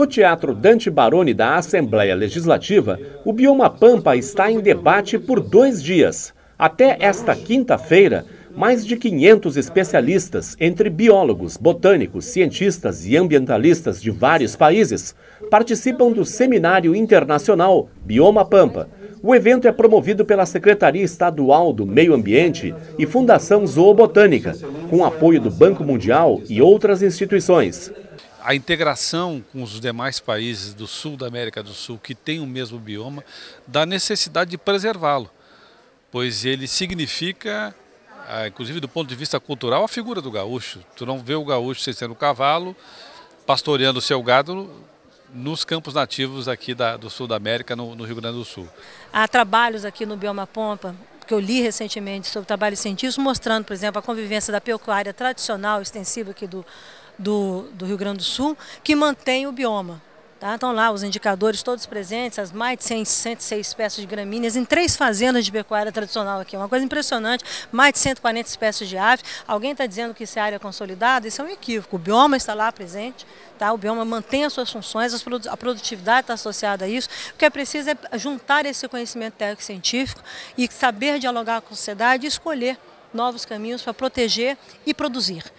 No Teatro Dante Baroni da Assembleia Legislativa, o Bioma Pampa está em debate por dois dias. Até esta quinta-feira, mais de 500 especialistas, entre biólogos, botânicos, cientistas e ambientalistas de vários países, participam do Seminário Internacional Bioma Pampa. O evento é promovido pela Secretaria Estadual do Meio Ambiente e Fundação Zoobotânica, com apoio do Banco Mundial e outras instituições a integração com os demais países do sul da América do Sul que têm o mesmo bioma, da necessidade de preservá-lo, pois ele significa, ah, inclusive do ponto de vista cultural, a figura do gaúcho. Tu não vê o gaúcho sendo cavalo, pastoreando o seu gado nos campos nativos aqui da, do sul da América, no, no Rio Grande do Sul. Há trabalhos aqui no Bioma Pompa que eu li recentemente sobre trabalhos científicos, mostrando, por exemplo, a convivência da pecuária tradicional extensiva aqui do, do, do Rio Grande do Sul, que mantém o bioma. Tá? Estão lá os indicadores todos presentes, as mais de 100, 106 espécies de gramíneas em três fazendas de pecuária tradicional aqui. É uma coisa impressionante, mais de 140 espécies de aves. Alguém está dizendo que isso é área consolidada? Isso é um equívoco. O bioma está lá presente, tá? o bioma mantém as suas funções, a produtividade está associada a isso. O que é preciso é juntar esse conhecimento técnico científico e saber dialogar com a sociedade e escolher novos caminhos para proteger e produzir.